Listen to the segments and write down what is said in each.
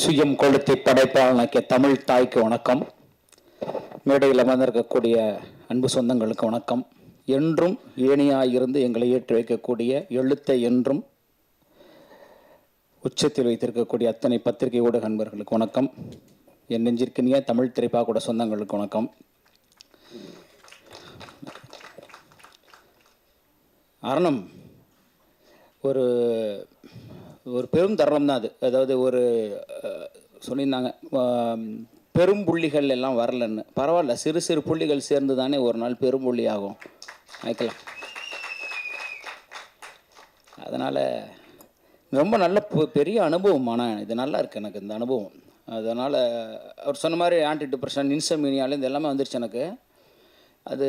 சுயம் கொளுத்தி படைப்பாளனாக்கிய தமிழ் தாய்க்கு வணக்கம் மேடையில் அமர்ந்திருக்கக்கூடிய அன்பு சொந்தங்களுக்கு வணக்கம் என்றும் ஏணியாயிருந்து எங்களை ஏற்றி வைக்கக்கூடிய எழுத்தை என்றும் உச்சத்தில் வைத்திருக்கக்கூடிய அத்தனை பத்திரிகை ஊடக அன்பர்களுக்கு வணக்கம் என் நெஞ்சிற்கினிய தமிழ் திரைப்பா கூட சொந்தங்களுக்கு வணக்கம் அரணம் ஒரு ஒரு பெரும் தருணம் தான் அது அதாவது ஒரு சொல்லியிருந்தாங்க பெரும் புள்ளிகள் எல்லாம் வரலன்னு பரவாயில்ல சிறு சிறு புள்ளிகள் சேர்ந்து தானே ஒரு நாள் பெரும் புள்ளி ஆகும் வைக்கலாம் அதனால் ரொம்ப நல்ல பெரிய அனுபவம் ஆனால் இது நல்லா இருக்குது எனக்கு இந்த அனுபவம் அதனால் அவர் சொன்ன மாதிரி ஆன்டி டிப்ரெஷன் இன்சமினியால் இது எல்லாமே வந்துருச்சு எனக்கு அது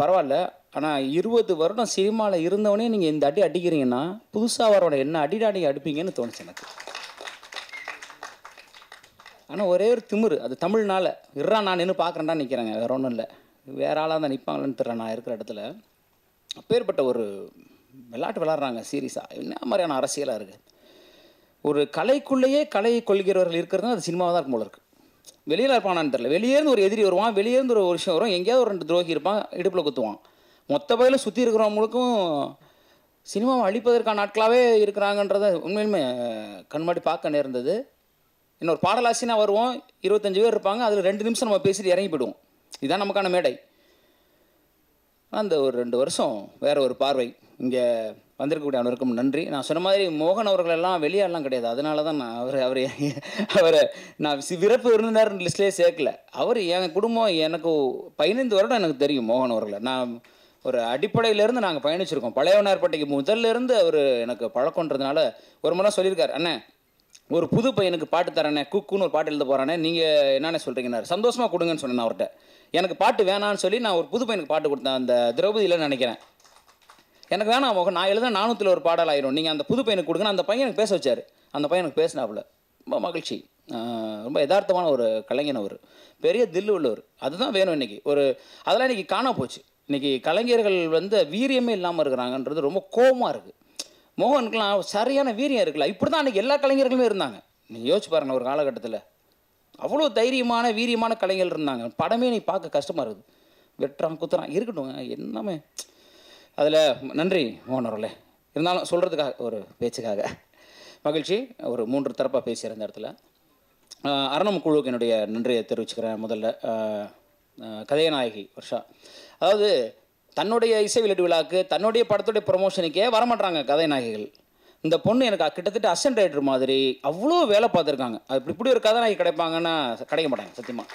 பரவாயில்ல ஆனால் இருபது வருடம் சினிமாவில் இருந்தவனே நீங்கள் இந்த அடி அடிக்கிறீங்கன்னா புதுசாக வரவனை என்ன அடிடா நீங்கள் அடிப்பீங்கன்னு தோணுச்சு எனக்கு ஆனால் ஒரே ஒரு திமிரு அது தமிழ்னால இறான் நான் நின்று பார்க்குறேன்டா நிற்கிறேங்க வேற ஒன்றும் இல்லை வேற ஆளாக தான் நிற்பாங்களேன்னு தெரியல நான் இருக்கிற இடத்துல அப்பேற்பட்ட ஒரு விளையாட்டு விளாட்றாங்க சீரியஸாக என்ன மாதிரியான அரசியலாக இருக்குது ஒரு கலைக்குள்ளேயே கலை கொள்கிறவர்கள் இருக்கிறது அது சினிமாவாக தான் இருக்கும் போல இருக்குது வெளியில் இருப்பானான்னு தெரில வெளியேருந்து ஒரு எதிரி வருவான் வெளியேருந்து ஒரு விஷயம் வரும் எங்கேயாவது ஒரு ரெண்டு துரோகி இருப்பான் இடுப்பில் குத்துவான் மொத்த பயில சுற்றி இருக்கிறவங்களுக்கும் சினிமாவை அழிப்பதற்கான நாட்களாகவே இருக்கிறாங்கன்றத உண்மையுமே கண்மாடி பார்க்க நேர்ந்தது இன்னொரு பாடலாசினா வருவோம் இருபத்தஞ்சு பேர் இருப்பாங்க அதில் ரெண்டு நிமிஷம் நம்ம பேசிட்டு இறங்கி போயிடுவோம் இதுதான் நமக்கான மேடை அந்த ஒரு ரெண்டு வருஷம் வேறு ஒரு பார்வை இங்கே வந்திருக்கக்கூடிய அனைவருக்கும் நன்றி நான் சொன்ன மாதிரி மோகன் அவர்களெல்லாம் வெளியாடலாம் கிடையாது அதனால தான் நான் அவர் அவர் அவரை நான் விரப்பு விருந்தினர் லிஸ்ட்லேயே சேர்க்கல அவர் என் குடும்பம் எனக்கு பதினைந்து வருடம் எனக்கு தெரியும் மோகன் அவர்களை நான் ஒரு அடிப்படையிலேருந்து நாங்கள் பயணிச்சிருக்கோம் பழையவனார்பட்டைக்கு முதல்லேருந்து அவர் எனக்கு பழக்கன்றதுனால ஒரு முறை சொல்லியிருக்காரு அண்ணே ஒரு புது பையனுக்கு பாட்டு தரேனே குக்குன்னு ஒரு பாட்டு எழுத போகிறானே நீங்கள் என்னென்ன சொல்கிறீங்கன்னா சந்தோஷமாக கொடுங்கன்னு சொன்னேன் அவர்கிட்ட எனக்கு பாட்டு வேணான்னு சொல்லி நான் ஒரு புது பையனுக்கு பாட்டு கொடுத்தேன் அந்த திரௌபதியில் நினைக்கிறேன் எனக்கு வேணாம் அவங்க நான் எழுத நானூத்தில் ஒரு பாடல் ஆயிரும் நீங்கள் அந்த புது பையனுக்கு கொடுங்க அந்த பையன் எனக்கு பேச வச்சார் அந்த பையன் எனக்கு பேசினாப்புல ரொம்ப மகிழ்ச்சி ரொம்ப யதார்த்தமான ஒரு கலைஞன் அவர் பெரிய தில்லு உள்ளவர் அதுதான் வேணும் இன்றைக்கி ஒரு அதெல்லாம் இன்றைக்கி காணா போச்சு இன்றைக்கி கலைஞர்கள் வந்து வீரியமே இல்லாமல் இருக்கிறாங்கன்றது ரொம்ப கோபமாக இருக்குது மோகனுக்குலாம் சரியான வீரியம் இருக்குல்ல இப்படி தான் அன்றைக்கி எல்லா கலைஞர்களுமே இருந்தாங்க நீங்கள் யோசிச்சு பாருங்கள் ஒரு காலகட்டத்தில் அவ்வளோ தைரியமான வீரியமான கலைஞர்கள் இருந்தாங்க படமே நீ பார்க்க கஷ்டமாக இருக்குது வெட்டுறான் குத்துறான் இருக்கட்டும் என்னமே அதில் நன்றி மோகன் இருந்தாலும் சொல்கிறதுக்காக ஒரு பேச்சுக்காக மகிழ்ச்சி ஒரு மூன்று தரப்பாக பேசியிருந்த இந்த இடத்துல அரணம் குழுவுக்கு என்னுடைய நன்றியை தெரிவிச்சுக்கிறேன் முதல்ல கதையநாயகி வருஷா அதாவது தன்னுடைய இசை வெளியீட்டு விழாக்கு தன்னுடைய படத்துடைய ப்ரொமோஷனுக்கே வரமாட்டாங்க கதைநாயகிகள் இந்த பொண்ணு எனக்கு கிட்டத்தட்ட அசன் ரைடர் மாதிரி அவ்வளோ வேலை பார்த்துருக்காங்க அது இப்படி இப்படி ஒரு கதைநாயகி கிடைப்பாங்கன்னா கிடைக்க மாட்டாங்க சத்தியமாக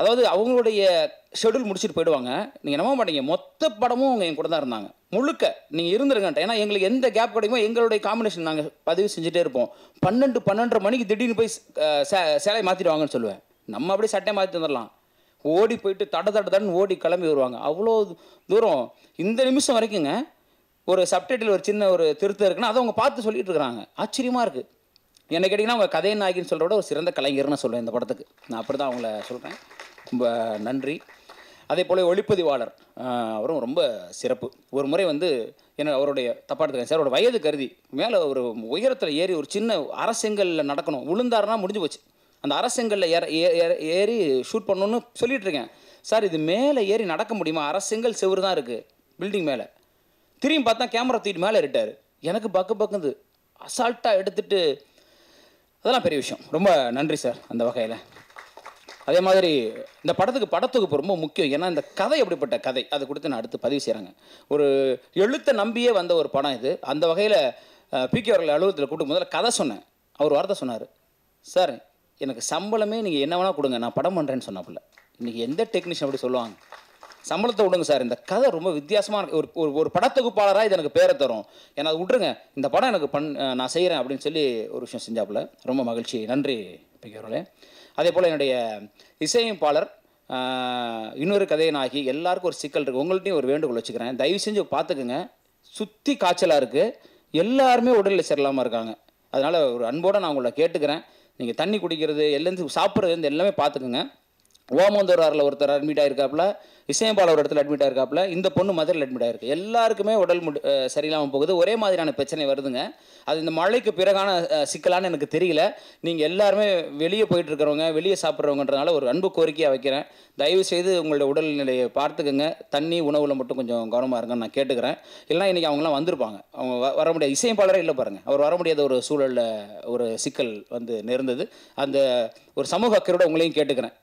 அதாவது அவங்களுடைய ஷெடியூல் முடிச்சுட்டு போயிடுவாங்க நீங்கள் நம்ப மாட்டீங்க மொத்த படமும் அவங்க என் கூட தான் இருந்தாங்க முழுக்க நீங்கள் இருந்துருங்கட்ட ஏன்னா எங்களுக்கு எந்த கேப் கிடைக்குமோ எங்களுடைய காம்பினேஷன் நாங்கள் பதிவு செஞ்சுட்டே இருப்போம் பன்னெண்டு பன்னெண்டரை மணிக்கு திடீர்னு போய் சேலை மாற்றிடுவாங்கன்னு சொல்லுவேன் நம்ம அப்படியே சட்டையை மாற்றி வந்துடலாம் ஓடி போயிட்டு தட தட தடன்னு ஓடி கிளம்பி வருவாங்க அவ்வளோ தூரம் இந்த நிமிஷம் வரைக்குங்க ஒரு சப்டைட்டில் ஒரு சின்ன ஒரு திருத்தம் இருக்குன்னா அதை அவங்க பார்த்து சொல்லிட்டு இருக்கிறாங்க ஆச்சரியமாக இருக்குது என்ன கேட்டிங்கன்னா அவங்க கதை நாயகின்னு சொல்கிறோட ஒரு சிறந்த கலைஞர்னு சொல்லுவேன் இந்த படத்துக்கு நான் அப்படி தான் அவங்கள சொல்கிறேன் ரொம்ப நன்றி அதே போல் ஒளிப்பதிவாளர் அவரும் ரொம்ப சிறப்பு ஒரு முறை வந்து என்ன அவருடைய தப்பாக சார் அவரோட வயது கருதி மேலே ஒரு உயரத்தில் ஏறி ஒரு சின்ன அரசியங்களில் நடக்கணும் விழுந்தாருன்னா முடிஞ்சு போச்சு அந்த அரசியங்களில் ஏற ஏறி ஷூட் பண்ணணுன்னு சொல்லிட்டு இருக்கேன் சார் இது மேலே ஏறி நடக்க முடியுமா அரசியங்கள் செவ்வறு தான் இருக்குது பில்டிங் மேலே திரும்பி பார்த்தா கேமரா தூக்கிட்டு மேலே இருட்டார் எனக்கு பக்கு பக்குது அசால்ட்டாக எடுத்துகிட்டு அதெல்லாம் பெரிய விஷயம் ரொம்ப நன்றி சார் அந்த வகையில் அதே மாதிரி இந்த படத்துக்கு படத்தொகுப்பு ரொம்ப முக்கியம் ஏன்னா இந்த கதை எப்படிப்பட்ட கதை அதை கொடுத்து நான் அடுத்து பதிவு செய்கிறாங்க ஒரு எழுத்தை நம்பியே வந்த ஒரு படம் இது அந்த வகையில் பிகே அவர்கள் அலுவலகத்தில் கூட்டு முதல்ல கதை சொன்னேன் அவர் வார்த்தை சொன்னார் சார் எனக்கு சம்பளமே நீங்கள் என்ன வேணால் கொடுங்க நான் படம் பண்ணுறேன்னு சொன்னாப்புல இன்றைக்கி எந்த டெக்னீஷியன் அப்படி சொல்லுவாங்க சம்பளத்தை விடுங்க சார் இந்த கதை ரொம்ப வித்தியாசமாக ஒரு ஒரு ஒரு படத்தொகுப்பாளராக இது எனக்கு பேரை தரும் ஏன்னா அது விட்ருங்க இந்த படம் எனக்கு பண் நான் செய்கிறேன் அப்படின்னு சொல்லி ஒரு விஷயம் செஞ்சாப்புல ரொம்ப மகிழ்ச்சி நன்றி பிகே அவர்களே அதே போல் என்னுடைய இசையமைப்பாளர் இன்னொரு கதையனாகி எல்லாருக்கும் ஒரு சிக்கல் இருக்குது உங்கள்ட்டையும் ஒரு வேண்டுகோள் வச்சுக்கிறேன் தயவு செஞ்சு பார்த்துக்குங்க சுற்றி காய்ச்சலாக இருக்குது எல்லாருமே உடலில் சரியில்லாமல் இருக்காங்க அதனால் ஒரு அன்போடு நான் உங்களை கேட்டுக்கிறேன் நீங்கள் தண்ணி குடிக்கிறது எல்லாம் சாப்பிட்றது எல்லாமே பார்த்துக்குங்க ஓமந்தோராரில் ஆறில் ஒருத்தர் அட்மிட் ஆகிருக்காப்புல இசையம்பால் ஒரு இடத்துல அட்மிட் ஆயிருக்காப்புல இந்த பொண்ணு மதுரையில் அட்மிட் ஆயிருக்கு எல்லாருக்குமே உடல் முடி சரியில்லாமல் போகுது ஒரே மாதிரியான பிரச்சனை வருதுங்க அது இந்த மழைக்கு பிறகான சிக்கலான்னு எனக்கு தெரியல நீங்கள் எல்லாருமே வெளியே போயிட்டு இருக்கிறவங்க வெளியே சாப்பிட்றவங்கன்றதுனால ஒரு அன்பு கோரிக்கையாக வைக்கிறேன் தயவு செய்து உங்களுடைய உடல்நிலையை பார்த்துக்கோங்க தண்ணி உணவில் மட்டும் கொஞ்சம் கவனமாக இருங்கன்னு நான் கேட்டுக்கிறேன் இல்லைனா இன்றைக்கி அவங்களாம் வந்திருப்பாங்க அவங்க வர முடியாது இசையம்பாளரே இல்லை பாருங்கள் அவர் வர முடியாத ஒரு சூழலில் ஒரு சிக்கல் வந்து நேர்ந்தது அந்த ஒரு சமூக அக்கறையோட உங்களையும் கேட்டுக்கிறேன்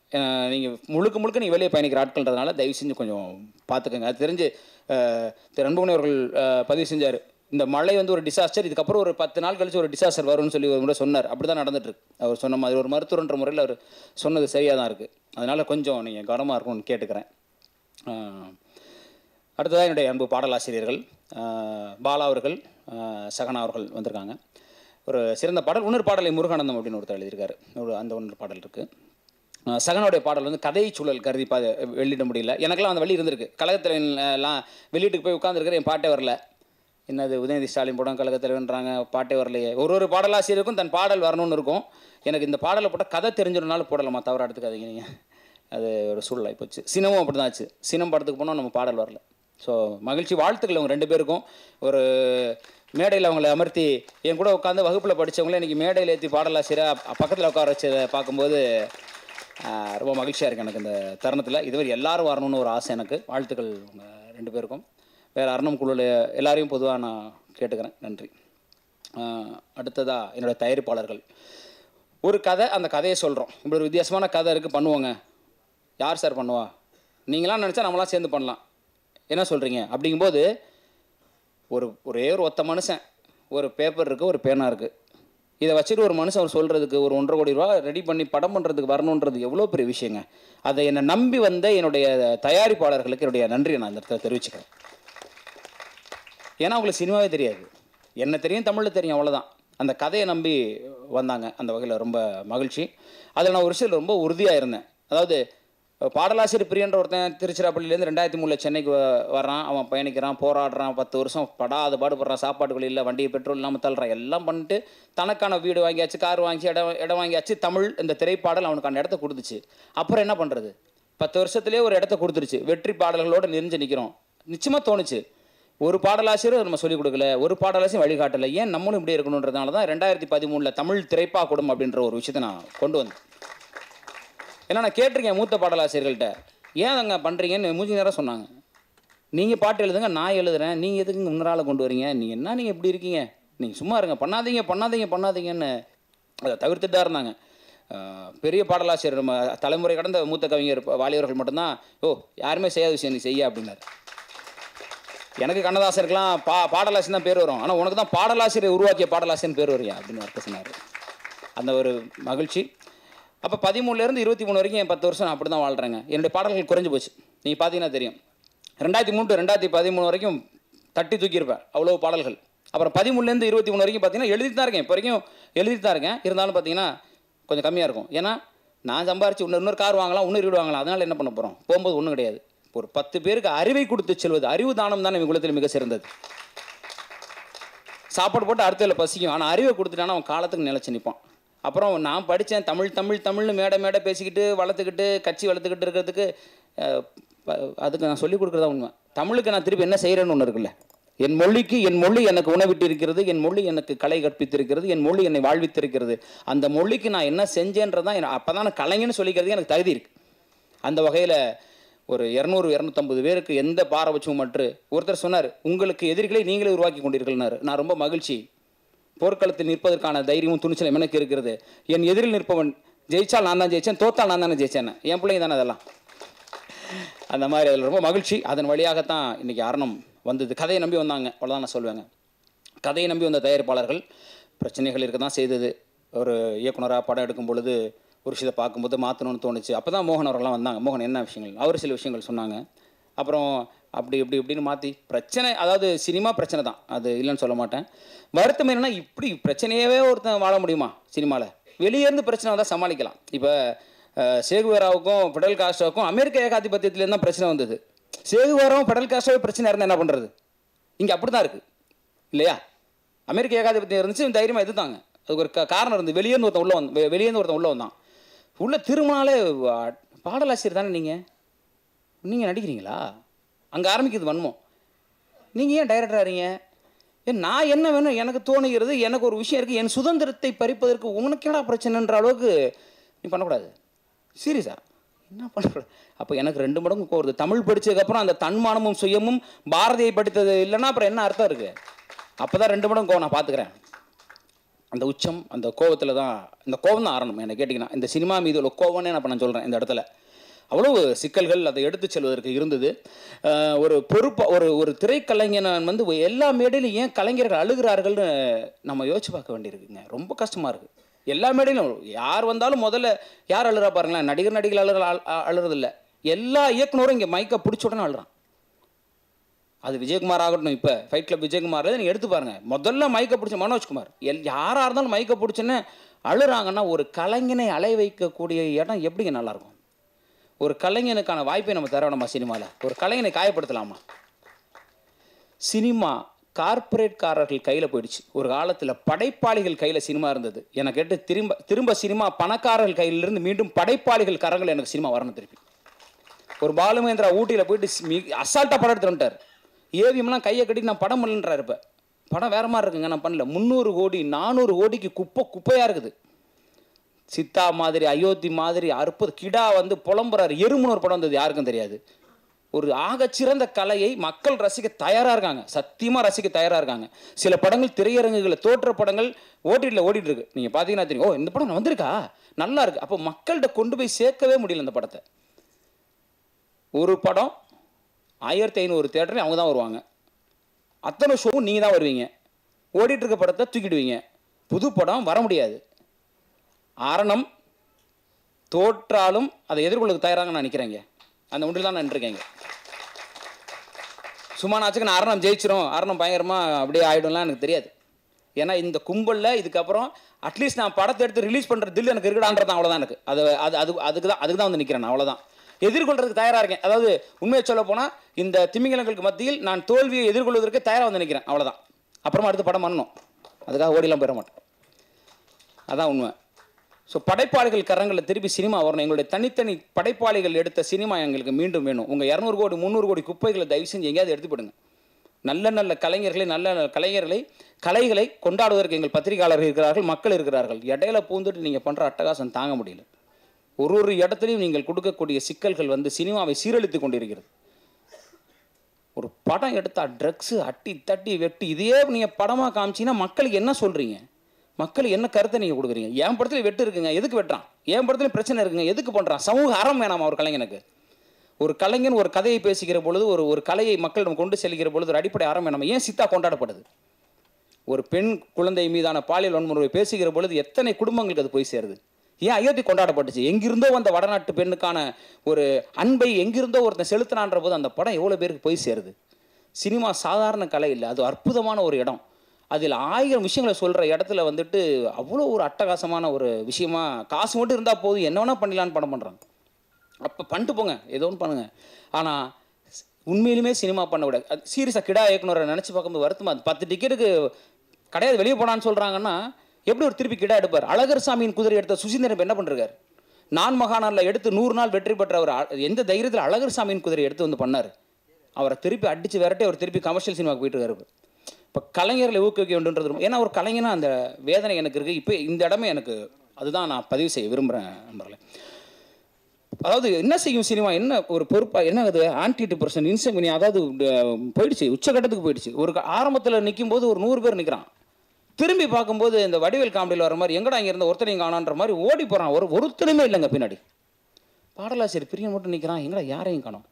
நீங்கள் முழுக்க முழுக்க நீங்கள் வெளியே பயணிக்கிற ஆட்கள்ன்றதுனால தயவு பதிவு செஞ்சு கொஞ்சம் பார்த்துக்கோங்க அது தெரிஞ்சு திரு அன்புமணி அவர்கள் பதிவு செஞ்சார் இந்த மழை வந்து ஒரு டிசாஸ்டர் இதுக்கப்புறம் ஒரு பத்து நாள் கழிச்சு ஒரு டிசாஸ்டர் வரும்னு சொல்லி ஒரு முறை சொன்னார் அப்படி தான் நடந்துட்டுருக்கு அவர் சொன்ன மாதிரி ஒரு மருத்துவன்ற முறையில் அவர் சொன்னது சரியாக தான் இருக்குது அதனால் கொஞ்சம் நீங்கள் கவனமாக இருக்கணும்னு கேட்டுக்கிறேன் அடுத்ததாக என்னுடைய அன்பு பாடலாசிரியர்கள் பாலா அவர்கள் சகனா அவர்கள் வந்திருக்காங்க ஒரு சிறந்த பாடல் உணர் பாடலை முருகானந்தம் அப்படின்னு ஒருத்தர் எழுதியிருக்காரு ஒரு அந்த உணர் பாடல் இருக்குது சகனுடைய பாடல் வந்து கதை சூழல் கருதி பா வெளியிட முடியல எனக்கெல்லாம் அந்த வழி இருந்திருக்கு எல்லாம் வெளியீட்டுக்கு போய் உட்காந்துருக்கிற என் பாட்டே வரல என்னது உதயநிதி ஸ்டாலின் படம் கழகத்தலைவன்றாங்க பாட்டே வரலையே ஒரு ஒரு பாடலாசிரியருக்கும் தன் பாடல் வரணும்னு இருக்கும் எனக்கு இந்த பாடலை போட்டால் கதை தெரிஞ்சிடனாலும் போடலாமா தவற எடுத்துக்காதீங்க நீங்கள் அது ஒரு சூழலாகி போச்சு சினமும் அப்படி தான் ஆச்சு சினம் படத்துக்கு போனால் நம்ம பாடல் வரல ஸோ மகிழ்ச்சி வாழ்த்துக்கள் அவங்க ரெண்டு பேருக்கும் ஒரு மேடையில் அவங்கள அமர்த்தி என் கூட உட்காந்து வகுப்பில் படித்தவங்களே இன்றைக்கி மேடையில் ஏற்றி பாடலாசிரியர் பக்கத்தில் உட்கார வச்சதை பார்க்கும்போது ரொம்ப மகிழ்ச்சியாக இருக்குது எனக்கு இந்த தருணத்தில் இதுவரை எல்லோரும் வரணும்னு ஒரு ஆசை எனக்கு வாழ்த்துக்கள் உங்கள் ரெண்டு பேருக்கும் வேறு அருணம் குழுவில் எல்லாரையும் பொதுவாக நான் கேட்டுக்கிறேன் நன்றி அடுத்ததாக என்னோடய தயாரிப்பாளர்கள் ஒரு கதை அந்த கதையை சொல்கிறோம் இப்படி ஒரு வித்தியாசமான கதை இருக்குது பண்ணுவோங்க யார் சார் பண்ணுவா நீங்களாம் நினச்சா நம்மளாம் சேர்ந்து பண்ணலாம் என்ன சொல்கிறீங்க அப்படிங்கும்போது ஒரு ஒரே ஒரு ஒத்த மனுஷன் ஒரு பேப்பர் இருக்குது ஒரு பேனாக இருக்குது இதை வச்சுட்டு ஒரு மனுஷன் அவர் சொல்கிறதுக்கு ஒரு ஒன்றரை கோடி ரூபா ரெடி பண்ணி படம் பண்ணுறதுக்கு வரணுன்றது எவ்வளோ பெரிய விஷயங்க அதை என்னை நம்பி வந்த என்னுடைய தயாரிப்பாளர்களுக்கு என்னுடைய நன்றியை நான் அந்த இடத்துல தெரிவிச்சுக்கிறேன் ஏன்னா அவங்களுக்கு சினிமாவே தெரியாது என்ன தெரியும் தமிழில் தெரியும் அவ்வளோதான் அந்த கதையை நம்பி வந்தாங்க அந்த வகையில் ரொம்ப மகிழ்ச்சி அதில் நான் ஒரு சில ரொம்ப உறுதியாக இருந்தேன் அதாவது பாடலாசிரியர் பிரியன்ற ஒருத்தன் திருச்சிராப்பள்ளியிலேருந்து ரெண்டாயிரத்தி மூணில் சென்னைக்கு வர்றான் அவன் பயணிக்கிறான் போராடுறான் பத்து வருஷம் படாத பாடுபடுறான் சாப்பாட்டுக்குள்ள இல்லை வண்டியை பெட்ரோல் இல்லாமல் தள்ளுறான் எல்லாம் பண்ணிட்டு தனக்கான வீடு வாங்கியாச்சு கார் வாங்கி இடம் இடம் வாங்கியாச்சு தமிழ் இந்த திரைப்பாடல் அவனுக்கான இடத்த கொடுத்துச்சு அப்புறம் என்ன பண்ணுறது பத்து வருஷத்துலேயே ஒரு இடத்த கொடுத்துருச்சு வெற்றி பாடல்களோடு நெறிஞ்சு நிற்கிறோம் நிச்சயமாக தோணுச்சு ஒரு பாடலாசிரியர் நம்ம சொல்லிக் கொடுக்கல ஒரு பாடலாசியும் வழிகாட்டலை ஏன் நம்மளும் இப்படி இருக்கணுன்றதுனால தான் ரெண்டாயிரத்தி பதிமூணில் தமிழ் திரைப்பாக குடும் அப்படின்ற ஒரு விஷயத்தை நான் கொண்டு வந்தேன் ஏன்னா நான் கேட்டிருக்கேன் மூத்த பாடலாசிரியர்கள்ட்ட ஏன் அங்கே பண்ணுறீங்கன்னு மூஞ்சி நேரம் சொன்னாங்க நீங்கள் பாட்டு எழுதுங்க நான் எழுதுகிறேன் நீங்கள் எதுக்கு முன்னரால் கொண்டு வரீங்க நீங்கள் என்ன நீங்கள் இப்படி இருக்கீங்க நீங்கள் சும்மா இருங்க பண்ணாதீங்க பண்ணாதீங்க பண்ணாதீங்கன்னு அதை தவிர்த்துட்டு தான் இருந்தாங்க பெரிய பாடலாசிரியர் நம்ம தலைமுறை கடந்த மூத்த கவிஞர் வாலியவர்கள் மட்டும்தான் ஓ யாருமே செய்யாத விஷயம் நீ செய்ய அப்படின்னாரு எனக்கு கண்ணதாசருக்கெல்லாம் பா பாடலாசிரியர் தான் பேர் வரும் ஆனால் உனக்கு தான் பாடலாசிரியர் உருவாக்கிய பாடலாசியன் பேர் வரையா அப்படின்னு அர்த்தம் சொன்னார் அந்த ஒரு மகிழ்ச்சி அப்போ பதிமூணுலேருந்து இருபத்தி மூணு வரைக்கும் என் பத்து வருஷம் நான் அப்படி தான் வாழ்கிறேங்க என்னுடைய பாடல்கள் குறைஞ்சி போச்சு நீங்கள் பார்த்தீங்கன்னா தெரியும் ரெண்டாயிரத்தி மூணு ரெண்டாயிரத்தி பதிமூணு வரைக்கும் தட்டி தூக்கியிருப்பேன் அவ்வளோ பாடல்கள் அப்புறம் பதிமூணுலேருந்து இருபத்தி மூணு வரைக்கும் பார்த்தீங்கன்னா எழுதி தான் இருக்கேன் இப்போ வரைக்கும் எழுதி தான் இருக்கேன் இருந்தாலும் பார்த்தீங்கன்னா கொஞ்சம் கம்மியாக இருக்கும் ஏன்னா நான் சம்பாரிச்சு இன்னொரு இன்னொரு கார் வாங்கலாம் இன்னும் வீடு வாங்கலாம் அதனால் என்ன பண்ண போகிறோம் போகும்போது ஒன்றும் கிடையாது ஒரு பத்து பேருக்கு அறிவை கொடுத்து செல்வது அறிவு தானம் தான் நம்ம குலத்தில் மிக சிறந்தது சாப்பாடு போட்டு அடுத்த பசிக்கும் ஆனால் அறிவை கொடுத்துட்டானா அவன் காலத்துக்கு நிலச்சி நிற்பான் அப்புறம் நான் படித்தேன் தமிழ் தமிழ் தமிழ்னு மேடை மேடை பேசிக்கிட்டு வளர்த்துக்கிட்டு கட்சி வளர்த்துக்கிட்டு இருக்கிறதுக்கு அதுக்கு நான் சொல்லிக் கொடுக்குறதா உண்மை தமிழுக்கு நான் திருப்பி என்ன செய்கிறேன்னு ஒன்று இருக்குல்ல என் மொழிக்கு என் மொழி எனக்கு உணவிட்டு இருக்கிறது என் மொழி எனக்கு கலை கற்பித்திருக்கிறது என் மொழி என்னை வாழ்வித்திருக்கிறது அந்த மொழிக்கு நான் என்ன செஞ்சேன்றதான் அப்போ தான் நான் கலைஞன்னு சொல்லிக்கிறது எனக்கு தகுதி இருக்குது அந்த வகையில் ஒரு இரநூறு இரநூத்தம்பது பேருக்கு எந்த பாரபட்சமும் மற்ற ஒருத்தர் சொன்னார் உங்களுக்கு எதிர்களை நீங்களே உருவாக்கி கொண்டீர்கள்னாரு நான் ரொம்ப மகிழ்ச்சி போர்க்களத்தில் நிற்பதற்கான தைரியமும் துணிச்சலும் எனக்கு இருக்கிறது என் எதிரில் நிற்பவன் ஜெயிச்சால் நான் தான் ஜெயிச்சேன் தோத்தால் நான் தானே ஜெயிச்சேன் என் பிள்ளைங்க தானே அதெல்லாம் அந்த மாதிரி அதில் ரொம்ப மகிழ்ச்சி அதன் வழியாகத்தான் இன்றைக்கி அரணம் வந்தது கதையை நம்பி வந்தாங்க அவ்வளோதான் நான் சொல்லுவேங்க கதையை நம்பி வந்த தயாரிப்பாளர்கள் பிரச்சனைகள் இருக்க தான் செய்தது ஒரு இயக்குனராக படம் எடுக்கும் பொழுது ஒரு விஷயத்தை பார்க்கும்போது மாற்றணும்னு தோணுச்சு அப்போ தான் மோகன் அவர்கள்லாம் வந்தாங்க மோகன் என்ன விஷயங்கள் அவர் சில விஷயங்கள் சொன்னாங்க அப்புறம் அப்படி இப்படி இப்படின்னு மாற்றி பிரச்சனை அதாவது சினிமா பிரச்சனை தான் அது இல்லைன்னு சொல்ல மாட்டேன் வருத்தம் என்னென்னா இப்படி பிரச்சனையவே ஒருத்தன் வாழ முடியுமா சினிமாவில் வெளியேருந்து பிரச்சனை வந்தால் சமாளிக்கலாம் இப்போ சேகுவேராவுக்கும் ஃபெடரல் காஸ்டோவுக்கும் அமெரிக்க ஏகாதிபத்தியத்துலேருந்து தான் பிரச்சனை வந்தது சேகுவேராவும் ஃபெடரல் காஸ்டோவே பிரச்சனை இருந்தால் என்ன பண்ணுறது இங்கே அப்படி தான் இருக்குது இல்லையா அமெரிக்க ஏகாதிபத்தியம் இருந்துச்சு தைரியமாக தாங்க அதுக்கு ஒரு காரணம் இருந்து வெளியேருந்து ஒருத்தன் உள்ளே வந்து வெளியேருந்து ஒருத்தன் உள்ளே வந்தான் உள்ளே திருமணாலே பாடலாசிரியர் தானே நீங்கள் நீங்கள் நடிக்கிறீங்களா அங்கே ஆரம்பிக்குது வன்மம் நீங்கள் ஏன் டைரக்டராக இருங்க நான் என்ன வேணும் எனக்கு தோணுகிறது எனக்கு ஒரு விஷயம் இருக்குது என் சுதந்திரத்தை பறிப்பதற்கு உனக்கு என்ன பிரச்சனைன்ற அளவுக்கு நீ பண்ணக்கூடாது சீரியஸா என்ன பண்ணக்கூடாது அப்போ எனக்கு ரெண்டு மடங்கு கோருது தமிழ் படித்ததுக்கப்புறம் அந்த தன்மானமும் சுயமும் பாரதியை படித்தது இல்லைன்னா அப்புறம் என்ன அர்த்தம் இருக்குது அப்போ தான் ரெண்டு மடங்கு கோவம் நான் பார்த்துக்கிறேன் அந்த உச்சம் அந்த கோவத்தில் தான் இந்த கோவம் தான் ஆரணும் என்னை கேட்டிங்கன்னா இந்த சினிமா மீது உள்ள கோவம்னே நான் இப்போ நான் சொல்கிறேன் இந்த இடத்துல அவ்வளவு சிக்கல்கள் அதை எடுத்துச் செல்வதற்கு இருந்தது ஒரு பொறுப்பா ஒரு ஒரு திரைக்கலைஞன் வந்து எல்லா மேடையிலும் ஏன் கலைஞர்கள் அழுகிறார்கள்னு நம்ம யோசிச்சு பார்க்க வேண்டியிருக்குங்க ரொம்ப கஷ்டமாக இருக்குது எல்லா மேடையிலும் யார் வந்தாலும் முதல்ல யார் அழுகிறா பாருங்களேன் நடிகர் நடிகர் அழுகிற அழுறதில்ல எல்லா இயக்குனரும் இங்கே மைக்கை பிடிச்ச உடனே அழுறான் அது விஜயகுமார் ஆகட்டும் இப்போ ஃபைட் கிளப் விஜயகுமார் நீங்கள் எடுத்து பாருங்கள் முதல்ல மைக்கை பிடிச்ச மனோஜ்குமார் எல் யாராக இருந்தாலும் மைக்கை பிடிச்சோன்னு அழுறாங்கன்னா ஒரு கலைஞனை அலை வைக்கக்கூடிய இடம் எப்படிங்க நல்லாயிருக்கும் ஒரு கலைஞனுக்கான வாய்ப்பை நம்ம தரணுமா சினிமாவில் ஒரு கலைஞனை காயப்படுத்தலாமா சினிமா கார்ப்பரேட்காரர்கள் கையில் போயிடுச்சு ஒரு காலத்தில் படைப்பாளிகள் கையில் சினிமா இருந்தது எனக்கு கேட்டு திரும்ப திரும்ப சினிமா பணக்காரர்கள் கையிலிருந்து மீண்டும் படைப்பாளிகள் கரங்கள் எனக்கு சினிமா வரணும் திருப்பி ஒரு பாலுமேந்திரா ஊட்டியில் போயிட்டு அசால்ட்டாக படம் எடுத்துட்டு வந்துட்டார் ஏவிஎம்லாம் கையை கட்டி நான் படம் பண்ணலன்றார் இப்போ படம் வேற மாதிரி இருக்குங்க நான் பண்ணல முந்நூறு கோடி நானூறு கோடிக்கு குப்பை குப்பையாக இருக்குது சித்தா மாதிரி அயோத்தி மாதிரி அற்புத கிடா வந்து புலம்புறாரு எருமுனு ஒரு படம் வந்தது யாருக்கும் தெரியாது ஒரு சிறந்த கலையை மக்கள் ரசிக்க தயாராக இருக்காங்க சத்தியமாக ரசிக்க தயாராக இருக்காங்க சில படங்கள் திரையரங்குகளில் தோற்ற படங்கள் ஓடிடியில் ஓடிட்டு இருக்கு நீங்கள் பார்த்தீங்கன்னா தெரியும் ஓ இந்த படம் வந்திருக்கா நல்லா இருக்கு அப்போ மக்கள்கிட்ட கொண்டு போய் சேர்க்கவே முடியல இந்த படத்தை ஒரு படம் ஆயிரத்தி ஐநூறு தேட்டர்லேயும் அவங்க தான் வருவாங்க அத்தனை ஷோவும் நீங்கள் தான் வருவீங்க ஓடிட்டுருக்க படத்தை தூக்கிடுவீங்க புது படம் வர முடியாது அரணம் தோற்றாலும் அதை எதிர்கொள்ள தயாராக நான் நிற்கிறேங்க அந்த ஒன்றில் தான் நான் நின்றுருக்கேங்க சும்மா நான் அரணம் ஜெயிச்சிரும் அரணம் பயங்கரமாக அப்படியே ஆகிடும்லாம் எனக்கு தெரியாது ஏன்னா இந்த கும்பலில் இதுக்கப்புறம் அட்லீஸ்ட் நான் படத்தை எடுத்து ரிலீஸ் பண்ணுற தில் எனக்கு இருக்கடான்றது அவ்வளோதான் எனக்கு அது அது அது அதுக்கு தான் அதுக்கு தான் வந்து நிற்கிறேன் அவ்வளோதான் எதிர்கொள்றதுக்கு தயாராக இருக்கேன் அதாவது உண்மையை சொல்ல போனால் இந்த திமிங்கலங்களுக்கு மத்தியில் நான் தோல்வியை எதிர்கொள்வதற்கு தயாராக வந்து நிற்கிறேன் அவ்வளோதான் அப்புறமா அடுத்து படம் பண்ணணும் அதுக்காக ஓடிலாம் போயிட மாட்டேன் அதான் உண்மை ஸோ படைப்பாளிகள் கரங்களில் திருப்பி சினிமா வரணும் எங்களுடைய தனித்தனி படைப்பாளிகள் எடுத்த சினிமா எங்களுக்கு மீண்டும் வேணும் உங்கள் இரநூறு கோடி முந்நூறு கோடி குப்பைகளை தயவு செஞ்சு எங்கேயாவது எடுத்துப்படுங்க நல்ல நல்ல கலைஞர்களை நல்ல கலைஞர்களை கலைகளை கொண்டாடுவதற்கு எங்கள் பத்திரிகையாளர்கள் இருக்கிறார்கள் மக்கள் இருக்கிறார்கள் இடையில பூந்துட்டு நீங்கள் பண்ணுற அட்டகாசம் தாங்க முடியல ஒரு ஒரு இடத்துலையும் நீங்கள் கொடுக்கக்கூடிய சிக்கல்கள் வந்து சினிமாவை சீரழித்து கொண்டிருக்கிறது ஒரு படம் எடுத்தால் ட்ரக்ஸு அட்டி தட்டி வெட்டி இதையே நீங்கள் படமாக காமிச்சிங்கன்னா மக்களுக்கு என்ன சொல்கிறீங்க மக்கள் என்ன கருத்தை நீங்கள் கொடுக்குறீங்க என் படத்தில் வெட்டு இருக்குங்க எதுக்கு வெட்டுறான் என் படத்துலையும் பிரச்சனை இருக்குங்க எதுக்கு பண்ணுறான் சமூக அறம் வேணாமா ஒரு கலைஞனுக்கு ஒரு கலைஞன் ஒரு கதையை பேசுகிற பொழுது ஒரு ஒரு கலையை மக்களிடம் கொண்டு செல்கிற பொழுது ஒரு அடிப்படை அறம் வேணாமா ஏன் சித்தா கொண்டாடப்படுது ஒரு பெண் குழந்தை மீதான பாலியல் வன்முறை பேசுகிற பொழுது எத்தனை குடும்பங்களுக்கு அது போய் சேருது ஏன் அயோத்தி கொண்டாடப்பட்டுச்சு எங்கிருந்தோ அந்த வடநாட்டு பெண்ணுக்கான ஒரு அன்பை எங்கிருந்தோ ஒருத்தன் செலுத்தினான்ற போது அந்த படம் எவ்வளோ பேருக்கு போய் சேருது சினிமா சாதாரண கலை இல்லை அது அற்புதமான ஒரு இடம் அதில் ஆயிரம் விஷயங்களை சொல்கிற இடத்துல வந்துட்டு அவ்வளோ ஒரு அட்டகாசமான ஒரு விஷயமா காசு மட்டும் இருந்தால் போதும் என்ன வேணால் பண்ணலான்னு படம் பண்ணுறாங்க அப்போ பண்ணிட்டு போங்க ஏதோ ஒன்று பண்ணுங்கள் ஆனால் உண்மையிலுமே சினிமா பண்ண சீரியஸாக கிடா இயக்குனரை நினச்சி பார்க்கும்போது வருத்தமாக அது பத்து டிக்கெட்டுக்கு கிடையாது வெளியே போனான்னு சொல்கிறாங்கன்னா எப்படி ஒரு திருப்பி கிடா எடுப்பார் அழகர் சாமியின் குதிரை எடுத்த சுசீந்திரன் என்ன பண்ணுறாரு நான் மகாநாளில் எடுத்து நூறு நாள் வெற்றி பெற்றவர் எந்த தைரியத்தில் அழகர் சாமியின் குதிரை எடுத்து வந்து பண்ணார் அவரை திருப்பி அடித்து விரட்டி அவர் திருப்பி கமர்ஷியல் சினிமாவுக்கு போயிட்டு இருக்காரு இப்போ கலைஞர்களை ஊக்குவிக்க வேண்டும்ன்றது ரொம்ப ஏன்னா ஒரு கலைஞனாக அந்த வேதனை எனக்கு இருக்குது இப்போ இந்த இடமே எனக்கு அதுதான் நான் பதிவு செய்ய விரும்புகிறேன் நண்பர்களே அதாவது என்ன செய்யும் சினிமா என்ன ஒரு பொறுப்பாக என்ன அது ஆன்டி டிப்ரெஷன் இன்சமினி அதாவது போயிடுச்சு உச்சகட்டத்துக்கு போயிடுச்சு ஒரு ஆரம்பத்தில் நிற்கும் போது ஒரு நூறு பேர் நிற்கிறான் திரும்பி பார்க்கும்போது இந்த வடிவேல் காமெடியில் வர மாதிரி எங்கடா இங்கே இருந்த ஒருத்தரையும் காணான்ற மாதிரி ஓடி போகிறான் ஒரு ஒருத்தருமே இல்லைங்க பின்னாடி பாடலாசிரியர் பிரியன் மட்டும் நிற்கிறான் எங்கடா யாரையும் காணும்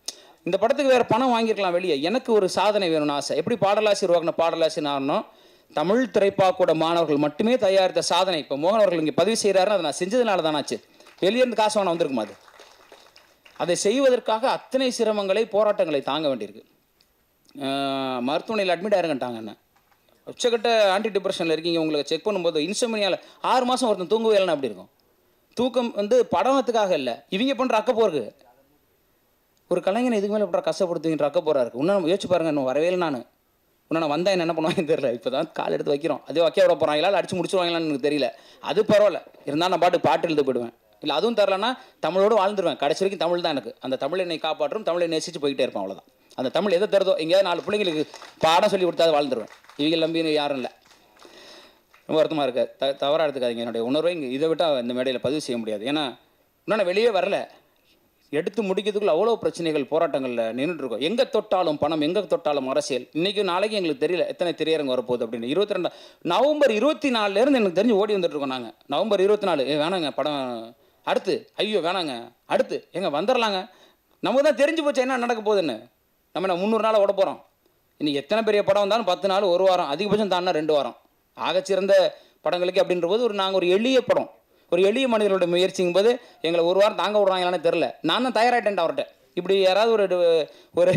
இந்த படத்துக்கு வேறு பணம் வாங்கியிருக்கலாம் வெளியே எனக்கு ஒரு சாதனை வேணும்னு ஆசை எப்படி பாடலாசிரியர் உருவாக்கின பாடலாசின்னு ஆகணும் தமிழ் திரைப்பாக்கூட மாணவர்கள் மட்டுமே தயாரித்த சாதனை இப்போ மோகன் அவர்கள் இங்கே பதிவு செய்கிறாருன்னு அதை நான் செஞ்சதுனால தானாச்சு வெளியேருந்து காசு வாங்க வந்திருக்குமா அது அதை செய்வதற்காக அத்தனை சிரமங்களை போராட்டங்களை தாங்க வேண்டியிருக்கு மருத்துவமனையில் அட்மிட் ஆயிருக்கட்டாங்க என்ன உச்சக்கட்ட ஆன்டி டிப்ரெஷனில் இருக்கீங்க உங்களுக்கு செக் பண்ணும்போது இன்சோமினியால் ஆறு மாதம் ஒருத்தன் தூங்கவே அப்படி இருக்கும் தூக்கம் வந்து படத்துக்காக இல்லை இவங்க பண்ணுற அக்கப்போருக்கு ஒரு கலைஞன் இதுக்கு மேலே எப்படி கஷ்டப்படுத்துவீங்க ரக்க போகிறா இருக்குது இன்னும் யோசிச்சு பாருங்கள் இன்னும் வரவே நான் இன்னும் நான் வந்தால் என்ன பண்ணுவாங்க தெரியல இப்போ தான் கால் எடுத்து வைக்கிறோம் அதே வைக்க விட போகிறாங்களா இல்லை அடிச்சு முடிச்சுருவாங்களான்னு எனக்கு தெரியல அது பரவாயில்ல இருந்தால் நான் பாட்டு பாட்டு எழுத போயிடுவேன் இல்லை அதுவும் தரலன்னா தமிழோடு வாழ்ந்துருவேன் கடைசி வரைக்கும் தமிழ் தான் எனக்கு அந்த தமிழ் என்னை காப்பாற்றும் தமிழை நேசித்து போய்கிட்டே இருப்பேன் அவ்வளோதான் அந்த தமிழ் எதை தருதோ எங்கேயாவது நாலு பிள்ளைங்களுக்கு பாடம் சொல்லி கொடுத்தாது வாழ்ந்துருவேன் இவங்க நம்பி யாரும் இல்லை ரொம்ப வருத்தமாக இருக்குது த தவறாக எடுத்துக்காதீங்க என்னுடைய உணர்வை இங்கே இதை விட்டால் இந்த மேடையில் பதிவு செய்ய முடியாது ஏன்னா இன்னும் நான் வெளியே வரல எடுத்து முடிக்கிறதுக்குள்ள அவ்வளோ பிரச்சனைகள் போராட்டங்களில் நின்றுருக்கோம் எங்கே தொட்டாலும் பணம் எங்கே தொட்டாலும் அரசியல் இன்றைக்கும் நாளைக்கு எங்களுக்கு தெரியல எத்தனை திரையரங்கு வரப்போகுது அப்படின்னு இருபத்தி ரெண்டாம் நவம்பர் இருபத்தி நாலுலேருந்து எனக்கு தெரிஞ்சு ஓடி வந்துட்டுருக்கோம் நாங்கள் நவம்பர் இருபத்தி நாலு ஏ வேணாங்க படம் அடுத்து ஐயோ வேணாங்க அடுத்து எங்கே வந்துடலாங்க நமக்கு தான் தெரிஞ்சு போச்சு என்ன நடக்க போகுதுன்னு நம்ம என்ன முந்நூறு நாள் ஓட போகிறோம் இன்றைக்கி எத்தனை பெரிய படம் வந்தாலும் பத்து நாள் ஒரு வாரம் அதிகபட்சம் தானே ரெண்டு வாரம் ஆகச்சிறந்த படங்களுக்கு அப்படின்ற போது ஒரு நாங்கள் ஒரு எளிய படம் ஒரு எளிய மனிதர்களோட முயற்சிங்கும் போது எங்களை ஒரு வாரம் தாங்க விடுறாங்களான்னு தெரில நான் தான் தயாராகிட்டேன் அவர்கிட்ட இப்படி யாராவது ஒரு ஒரு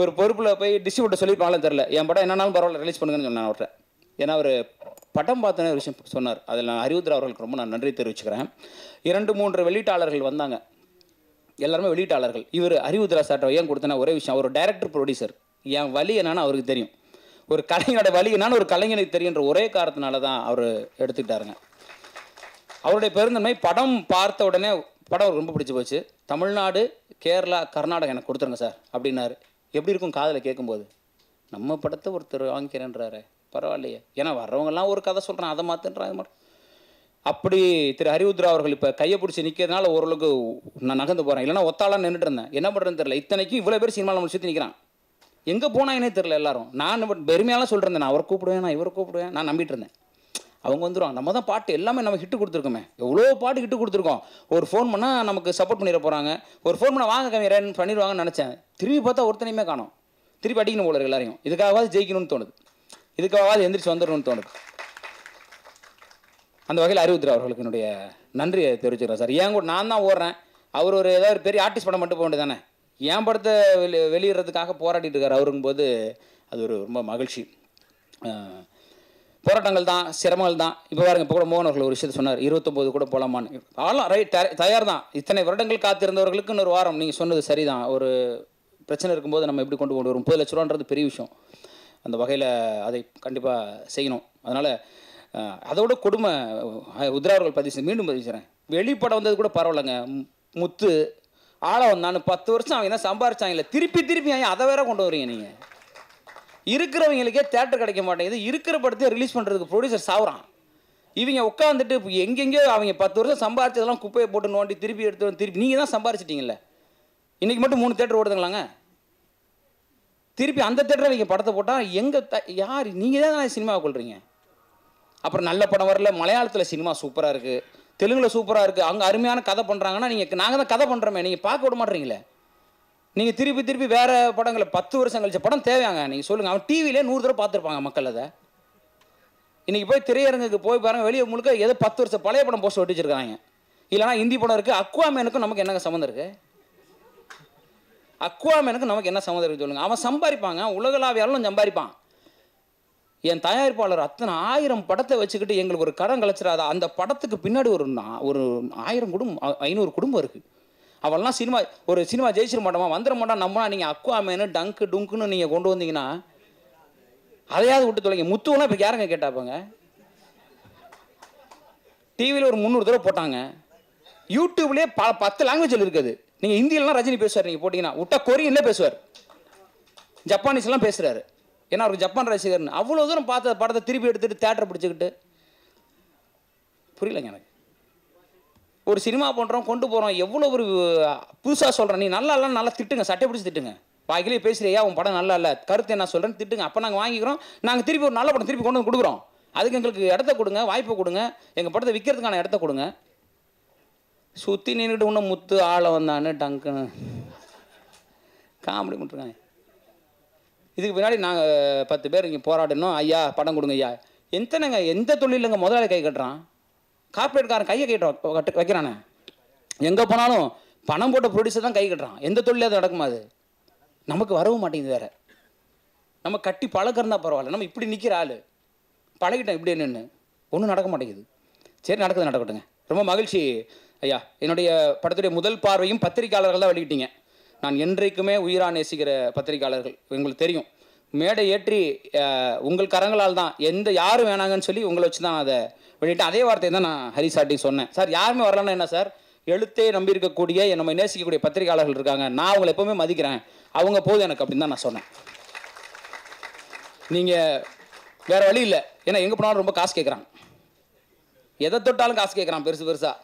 ஒரு பொறுப்பில் போய் டிஸ்ட்ரிபியூட்டர் சொல்லியிருப்பாங்களே தெரில என் படம் என்னன்னாலும் பரவாயில்ல ரிலீஸ் பண்ணுங்கன்னு சொன்னேன் அவர்கிட்ட ஏன்னா அவர் படம் பார்த்தனே ஒரு விஷயம் சொன்னார் அதில் நான் அறிவுத்ரா அவர்களுக்கு ரொம்ப நான் நன்றி தெரிவிச்சுக்கிறேன் இரண்டு மூன்று வெளியீட்டாளர்கள் வந்தாங்க எல்லாருமே வெளியீட்டாளர்கள் இவர் அறிவுத்ரா சார்ட்ட ஏன் கொடுத்தனா ஒரே விஷயம் அவர் டைரக்டர் ப்ரொடியூசர் என் வழி என்னன்னு அவருக்கு தெரியும் ஒரு கலைஞனோட வழி என்னன்னு ஒரு கலைஞனுக்கு தெரியுன்ற ஒரே காரணத்தினால தான் அவர் எடுத்துக்கிட்டாருங்க அவருடைய பெருந்தன்மை படம் பார்த்த உடனே படம் ரொம்ப பிடிச்சி போச்சு தமிழ்நாடு கேரளா கர்நாடகா எனக்கு கொடுத்துருங்க சார் அப்படின்னாரு எப்படி இருக்கும் காதில் கேட்கும்போது நம்ம படத்தை ஒருத்தர் வாங்கிக்கிறேன்றாரு பரவாயில்லையே ஏன்னா வர்றவங்கெல்லாம் ஒரு கதை சொல்கிறேன் அதை அது மாதிரி அப்படி திரு ஹரிவுத்ரா அவர்கள் இப்போ கையை பிடிச்சி நிற்கிறதுனால ஓரளவுக்கு நான் நகர்ந்து போகிறேன் இல்லைன்னா ஒத்தாலாம் நின்றுட்டு இருந்தேன் என்ன பண்ணுறதுன்னு தெரியல இத்தனைக்கு இவ்வளோ பேர் சினிமாவில் நம்ம சுற்றி நிற்கிறான் எங்கே என்னே தெரில எல்லாரும் நான் பெருமையாலாம் சொல்கிறேன் நான் அவரை கூப்பிடுவேன் நான் இவரை கூப்பிடுவேன் நான் நம்பிட்டு இருந்தேன் அவங்க வந்துடுவாங்க நம்ம தான் பாட்டு எல்லாமே நம்ம ஹிட்டு கொடுத்துருக்கோமே எவ்வளோ பாட்டு ஹிட்டு கொடுத்துருக்கோம் ஒரு ஃபோன் பண்ணால் நமக்கு சப்போர்ட் பண்ணிட போகிறாங்க ஒரு ஃபோன் பண்ணால் வாங்க கம்மியரன் பண்ணிடுவாங்கன்னு நினச்சேன் திரும்பி பார்த்தா ஒருத்தனையுமே காணும் திருப்பி அடிக்கணும் போல எல்லாரையும் இதுக்காகவாது ஜெயிக்கணும்னு தோணுது இதுக்காகவாது எந்திரிச்சு வந்துடணும்னு தோணுது அந்த வகையில் அறிவுத்திர அவர்களுக்கு என்னுடைய நன்றியை தெரிவிச்சுக்கிறேன் சார் ஏன் கூட நான் தான் ஓடுறேன் அவர் ஒரு ஏதாவது ஒரு பெரிய ஆர்டிஸ்ட் படம் மட்டும் போக வேண்டியதானே என் படத்தை வெளி வெளியிடுறதுக்காக போராடிட்டு இருக்கார் அவருங்கும்போது அது ஒரு ரொம்ப மகிழ்ச்சி போராட்டங்கள் தான் சிரமங்கள் தான் இப்போ பாருங்க இப்போ கூட மோகன் அவர்கள் ஒரு விஷயத்தை சொன்னார் இருபத்தொம்போது கூட போகலாமான்னு ஆலாம் ரைட் தயார் தான் இத்தனை வருடங்கள் காத்திருந்தவர்களுக்கு இன்னொரு வாரம் நீங்கள் சொன்னது சரிதான் ஒரு பிரச்சனை இருக்கும்போது நம்ம எப்படி கொண்டு கொண்டு வரும் முப்பது லட்ச ரூபான்றது பெரிய விஷயம் அந்த வகையில் அதை கண்டிப்பாக செய்யணும் அதனால் அதோட கொடுமை உத்ராவர்கள் பதிவு செய்ய மீண்டும் பதிவு செய்கிறேன் வெளிப்படம் வந்தது கூட பரவாயில்லைங்க முத்து ஆளை வந்தான்னு பத்து வருஷம் அவங்க தான் இல்லை திருப்பி திருப்பி அவன் அதை வேற கொண்டு வரீங்க நீங்கள் இருக்கிறவங்களுக்கே தேட்டர் கிடைக்க மாட்டேங்குது இருக்கிற படத்தையே ரிலீஸ் பண்ணுறதுக்கு ப்ரொடியூசர் சாவுறான் இவங்க உட்காந்துட்டு எங்கெங்கேயோ அவங்க பத்து வருஷம் சம்பாரிச்சதெல்லாம் குப்பையை போட்டு நோண்டி திருப்பி எடுத்து திருப்பி நீங்கள் தான் சம்பாரிச்சிட்டிங்கல்ல இன்றைக்கி மட்டும் மூணு தேட்டர் ஓடுதுங்களாங்க திருப்பி அந்த தேட்டரில் நீங்கள் படத்தை போட்டால் எங்கே த யார் நீங்கள் தான் சினிமா கொள்றீங்க அப்புறம் நல்ல படம் வரல மலையாளத்தில் சினிமா சூப்பராக இருக்குது தெலுங்கில் சூப்பராக இருக்குது அங்கே அருமையான கதை பண்ணுறாங்கன்னா நீங்கள் நாங்கள் தான் கதை பண்ணுறோமே நீங்கள் பார்க்க விட மாட்டீங்களே நீங்கள் திருப்பி திருப்பி வேறு படங்களை பத்து வருஷம் கழிச்ச படம் தேவையாங்க நீங்கள் சொல்லுங்கள் அவன் டிவிலே நூறு தடவை பார்த்துருப்பாங்க மக்கள் அதை இன்றைக்கி போய் திரையரங்குக்கு போய் பாருங்கள் வெளியே முழுக்க ஏதோ பத்து வருஷம் பழைய படம் போஸ்ட் ஒட்டி வச்சுருக்காங்க இல்லைனா ஹிந்தி படம் இருக்குது அக்வாமேனுக்கும் நமக்கு என்னங்க சம்மந்தம் இருக்குது மேனுக்கும் நமக்கு என்ன சம்மந்தம் இருக்குது சொல்லுங்கள் அவன் சம்பாதிப்பாங்க உலகளாவியாலும் சம்பாதிப்பான் என் தயாரிப்பாளர் அத்தனை ஆயிரம் படத்தை வச்சுக்கிட்டு எங்களுக்கு ஒரு கடன் கழிச்சிடாத அந்த படத்துக்கு பின்னாடி ஒரு ஒரு ஆயிரம் குடும்பம் ஐநூறு குடும்பம் இருக்குது அவள்லாம் சினிமா ஒரு சினிமா ஜெயிச்சிட மாட்டோமா வந்துட மாட்டான் நம்மளா நீங்கள் அக்குவாமேனு டங்கு டுங்குன்னு நீங்கள் கொண்டு வந்தீங்கன்னா அதையாவது விட்டு தொலைங்க முத்துவெல்லாம் இப்போ யாருங்க கேட்டாப்பாங்க டிவியில் ஒரு முந்நூறு தடவை போட்டாங்க யூடியூப்லேயே பல பத்து லாங்குவேஜில் இருக்குது நீங்கள் ஹிந்தியிலலாம் ரஜினி பேசுவார் நீங்கள் போட்டிங்கன்னா விட்ட கொரியன்லேயே பேசுவார் ஜப்பானீஸ்லாம் பேசுகிறார் ஏன்னா அவருக்கு ஜப்பான் ரசிகர்னு அவ்வளோ தூரம் பார்த்த படத்தை திருப்பி எடுத்துகிட்டு தேட்டரை பிடிச்சிக்கிட்டு புரியலங்க எனக்கு ஒரு சினிமா பண்ணுறோம் கொண்டு போகிறோம் எவ்வளோ ஒரு புதுசாக சொல்கிறேன் நீ நல்லா இல்லை நல்லா திட்டுங்க சட்டை பிடிச்சி திட்டுங்க வாய்க்கிலே பேசுகிறியா உன் படம் நல்லா இல்லை கருத்து என்ன சொல்கிறேன்னு திட்டுங்க அப்போ நாங்கள் வாங்கிக்கிறோம் நாங்கள் திருப்பி ஒரு நல்ல படம் திருப்பி கொண்டு வந்து கொடுக்குறோம் அதுக்கு எங்களுக்கு இடத்த கொடுங்க வாய்ப்பை கொடுங்க எங்கள் படத்தை விற்கிறதுக்கான இடத்த கொடுங்க சுற்றி நின்றுட்டு இன்னும் முத்து ஆளை வந்தான்னு டங்குன்னு காமெடி பண்ணிருக்காங்க இதுக்கு பின்னாடி நாங்கள் பத்து பேர் இங்கே போராடணும் ஐயா படம் கொடுங்க ஐயா எத்தனைங்க எந்த தொழிலுங்க முதலாளி கை கட்டுறான் கார்பரேட்காரன் கையை கேட்டுறான் கட்டு வைக்கிறானே எங்கே போனாலும் பணம் போட்ட ப்ரொடியூசர் தான் கை கட்டுறான் எந்த தொழிலே அது நடக்குமா அது நமக்கு வரவும் மாட்டேங்குது வேறு நம்ம கட்டி பழக்கிறதா பரவாயில்ல நம்ம இப்படி நிற்கிற ஆள் பழகிட்டேன் இப்படி என்னென்னு ஒன்றும் நடக்க மாட்டேங்குது சரி நடக்குது நடக்கட்டுங்க ரொம்ப மகிழ்ச்சி ஐயா என்னுடைய படத்துடைய முதல் பார்வையும் பத்திரிகையாளர்கள் தான் வெளியிட்டீங்க நான் என்றைக்குமே உயிரா நேசிக்கிற பத்திரிகையாளர்கள் உங்களுக்கு தெரியும் மேடை ஏற்றி உங்கள் கரங்களால் தான் எந்த யாரும் வேணாங்கன்னு சொல்லி உங்களை வச்சு தான் அதை பண்ணிட்டு அதே வார்த்தையை தான் நான் ஹரிசாட்டி சொன்னேன் சார் யாருமே வரலன்னா என்ன சார் எழுத்தே நம்பியிருக்கக்கூடிய நம்ம நேசிக்கக்கூடிய பத்திரிகையாளர்கள் இருக்காங்க நான் அவங்களை எப்போவுமே மதிக்கிறேன் அவங்க போதும் எனக்கு அப்படின்னு தான் நான் சொன்னேன் நீங்கள் வேறு வழி இல்லை ஏன்னா எங்கே போனாலும் ரொம்ப காசு கேட்குறான் எதை தொட்டாலும் காசு கேட்குறான் பெருசு பெருசாக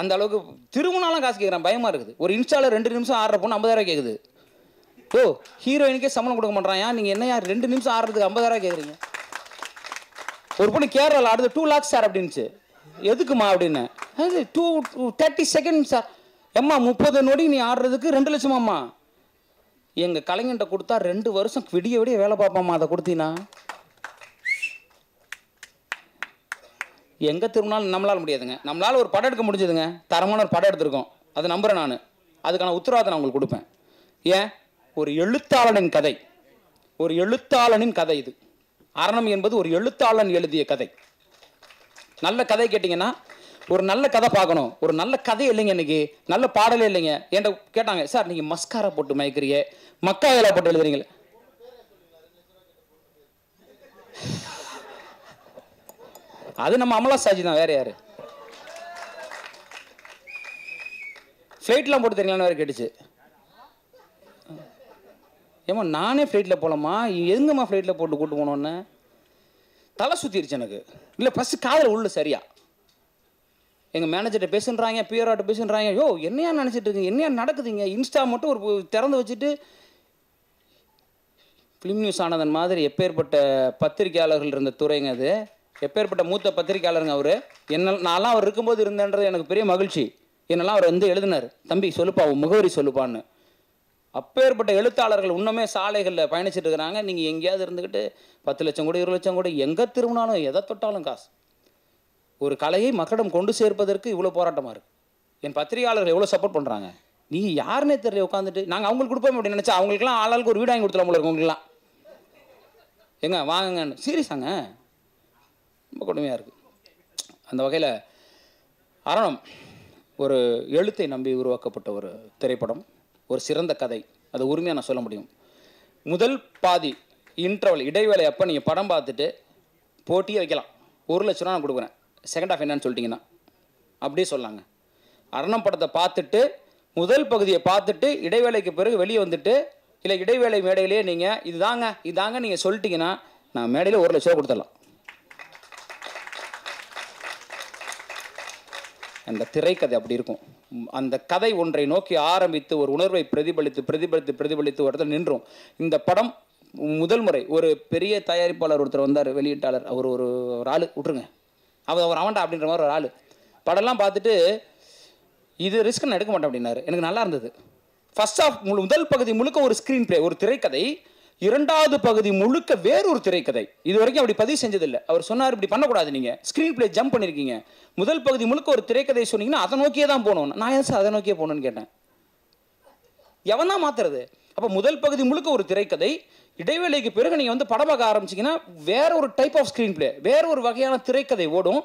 அந்த அளவுக்கு திருமணாலும் காசு கேட்குறான் பயமாக இருக்குது ஒரு இன்ஸ்டாவில் ரெண்டு நிமிஷம் ஆடுற பொண்ணு ஐம்பதாயிரம் கேட்குது ஓ ஹீரோயினுக்கே சம்பளம் கொடுக்க மாட்டேறான் ஏன் நீங்கள் என்ன ரெண்டு நிமிஷம் ஆடுறதுக்கு ஐம்பதாயிரம் கேட்குறீங்க ஒரு பொண்ணு கேரளாவில் அடுத்து டூ லேக்ஸ் சார் அப்படின்ச்சு எதுக்குமா அப்படின்னு டூ தேர்ட்டி செகண்ட் சார் எம்மா முப்பது நொடி நீ ஆடுறதுக்கு ரெண்டு அம்மா எங்கள் கலைஞர்கிட்ட கொடுத்தா ரெண்டு வருஷம் விடிய விடிய வேலை பார்ப்போம்மா அதை கொடுத்தீங்கன்னா எங்கே திரும்பினாலும் நம்மளால் முடியாதுங்க நம்மளால் ஒரு படம் எடுக்க முடிஞ்சதுங்க தரமான ஒரு படம் எடுத்திருக்கோம் அதை நம்புகிறேன் நான் அதுக்கான உத்தரவாதம் நான் உங்களுக்கு கொடுப்பேன் ஏன் ஒரு எழுத்தாளனின் கதை ஒரு எழுத்தாளனின் கதை இது அரணம் என்பது ஒரு எழுத்தாளன் எழுதிய கதை நல்ல கதை கேட்டிங்கன்னா ஒரு நல்ல கதை பார்க்கணும் ஒரு நல்ல கதை இல்லைங்க இன்னைக்கு நல்ல பாடலே இல்லைங்க என்கிட்ட கேட்டாங்க சார் நீங்கள் மஸ்காரா போட்டு மக்கா இதெல்லாம் போட்டு எழுதுறீங்களே அது நம்ம அமலா சாஜி தான் வேற யாரு ஃப்ளைட்லாம் போட்டு தெரியலான்னு வேற கேட்டுச்சு ஏமா நானே ஃப்ளைட்டில் போகலாமா எங்கம்மா ஃப்ளைட்டில் போட்டு கூட்டு போனோன்னு தலை சுற்றிருச்சு எனக்கு இல்லை ஃபஸ்ட்டு காதில் உள்ள சரியா எங்கள் மேனேஜர்கிட்ட பேசுன்றாங்க பியூரோட்ட பேசுன்றாங்க யோ என்னையா நினச்சிட்டு இருக்கீங்க என்னையா நடக்குதுங்க இன்ஸ்டா மட்டும் ஒரு திறந்து வச்சுட்டு ஃபிலிம் நியூஸ் ஆனதன் மாதிரி எப்பேற்பட்ட பத்திரிகையாளர்கள் இருந்த துறைங்க அது எப்பேற்பட்ட மூத்த பத்திரிகையாளருங்க அவர் என்ன நான்லாம் அவர் இருக்கும்போது இருந்தேன்றது எனக்கு பெரிய மகிழ்ச்சி என்னெல்லாம் அவர் வந்து எழுதினார் தம்பி சொல்லுப்பா முகவரி சொல்லுப்பான்னு அப்பேற்பட்ட எழுத்தாளர்கள் இன்னுமே சாலைகளில் பயணிச்சுட்டு இருக்கிறாங்க நீங்கள் எங்கேயாவது இருந்துக்கிட்டு பத்து லட்சம் கூட இருபது லட்சம் கூட எங்கே திரும்பினாலும் எதை தொட்டாலும் காசு ஒரு கலையை மக்களிடம் கொண்டு சேர்ப்பதற்கு இவ்வளோ போராட்டமாக இருக்குது என் பத்திரிகையாளர்கள் எவ்வளோ சப்போர்ட் பண்ணுறாங்க நீ யாருன்னே தெரியல உட்காந்துட்டு நாங்கள் அவங்களுக்கு கொடுப்போம் அப்படின்னு நினச்சா அவங்களுக்குலாம் ஆளாளுக்கு ஒரு வீடு வாங்கி கொடுத்துலாம் உங்களுக்கு உங்களுக்குலாம் எங்க வாங்கங்கன்னு சீரியஸாங்க ரொம்ப கொடுமையாக இருக்குது அந்த வகையில் அரணம் ஒரு எழுத்தை நம்பி உருவாக்கப்பட்ட ஒரு திரைப்படம் ஒரு சிறந்த கதை அது உரிமையாக நான் சொல்ல முடியும் முதல் பாதி இன்டர்வல் இடைவேளை அப்போ நீங்கள் படம் பார்த்துட்டு போட்டியே வைக்கலாம் ஒரு லட்ச ரூபா நான் கொடுக்குறேன் செகண்ட் ஆஃப் என்னன்னு சொல்லிட்டீங்கன்னா அப்படியே சொல்லாங்க அரணம் படத்தை பார்த்துட்டு முதல் பகுதியை பார்த்துட்டு இடைவேளைக்கு பிறகு வெளியே வந்துட்டு இல்லை இடைவேளை மேடையிலேயே நீங்கள் இதுதாங்க இதாங்க நீங்கள் சொல்லிட்டிங்கன்னா நான் மேடையில் ஒரு லட்ச ரூபா கொடுத்துடலாம் அந்த திரைக்கதை அப்படி இருக்கும் அந்த கதை ஒன்றை நோக்கி ஆரம்பித்து ஒரு உணர்வை பிரதிபலித்து பிரதிபலித்து பிரதிபலித்து ஒரு இடத்துல நின்றோம் இந்த படம் முதல் முறை ஒரு பெரிய தயாரிப்பாளர் ஒருத்தர் வந்தார் வெளியீட்டாளர் அவர் ஒரு ஒரு ஆள் விட்ருங்க அவர் அவர் அவன்டா அப்படின்ற மாதிரி ஒரு ஆள் படம்லாம் பார்த்துட்டு இது ரிஸ்க் நான் எடுக்க மாட்டேன் அப்படின்னாரு எனக்கு நல்லா இருந்தது ஃபஸ்ட் ஆஃப் முதல் பகுதி முழுக்க ஒரு ஸ்க்ரீன் பிளே ஒரு திரைக்கதை இரண்டாவது பகுதி முழுக்க வேறொரு திரைக்கதை இது வரைக்கும் அப்படி பதிவு செஞ்சதில்லை அவர் சொன்னார் இப்படி பண்ணக்கூடாது நீங்கள் ஸ்க்ரீன் பிளே ஜம்ப் பண்ணியிருக்கீங்க முதல் பகுதி முழுக்க ஒரு திரைக்கதை சொன்னீங்கன்னா அதை நோக்கியே தான் போகணும் நான் ஏன் சார் அதை நோக்கியே போகணும்னு கேட்டேன் எவன் தான் மாத்துறது அப்போ முதல் பகுதி முழுக்க ஒரு திரைக்கதை இடைவேளைக்கு பிறகு நீங்கள் வந்து படம் பார்க்க ஆரம்பிச்சிங்கன்னா வேற ஒரு டைப் ஆஃப் ஸ்க்ரீன் பிளே வேற ஒரு வகையான திரைக்கதை ஓடும்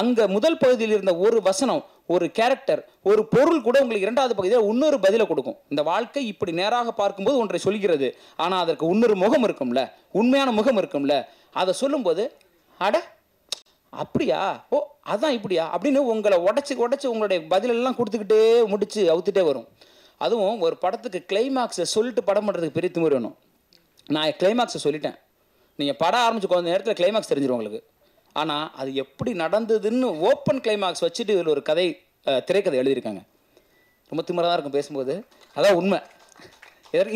அங்கே முதல் பகுதியில் இருந்த ஒரு வசனம் ஒரு கேரக்டர் ஒரு பொருள் கூட உங்களுக்கு இரண்டாவது பகுதியில் இன்னொரு பதிலை கொடுக்கும் இந்த வாழ்க்கை இப்படி நேராக பார்க்கும்போது ஒன்றை சொல்கிறது ஆனால் அதற்கு இன்னொரு முகம் இருக்கும்ல உண்மையான முகம் இருக்கும்ல அதை சொல்லும்போது அட அப்படியா ஓ அதான் இப்படியா அப்படின்னு உங்களை உடச்சி உடச்சி உங்களுடைய பதிலெல்லாம் கொடுத்துக்கிட்டே முடிச்சு அவுத்துட்டே வரும் அதுவும் ஒரு படத்துக்கு கிளைமேக்ஸை சொல்லிட்டு படம் பண்ணுறதுக்கு பெரிய திமிர் வேணும் நான் கிளைமாக்ஸை சொல்லிட்டேன் நீங்கள் படம் ஆரம்பிச்சு கொஞ்ச நேரத்தில் கிளைமாக்ஸ் தெரிஞ்சிடும் உங்களுக்கு ஆனால் அது எப்படி நடந்ததுன்னு ஓப்பன் கிளைமாக்ஸ் வச்சுட்டு இதில் ஒரு கதை திரைக்கதை எழுதியிருக்காங்க ரொம்ப திமராக இருக்கும் பேசும்போது அதான் உண்மை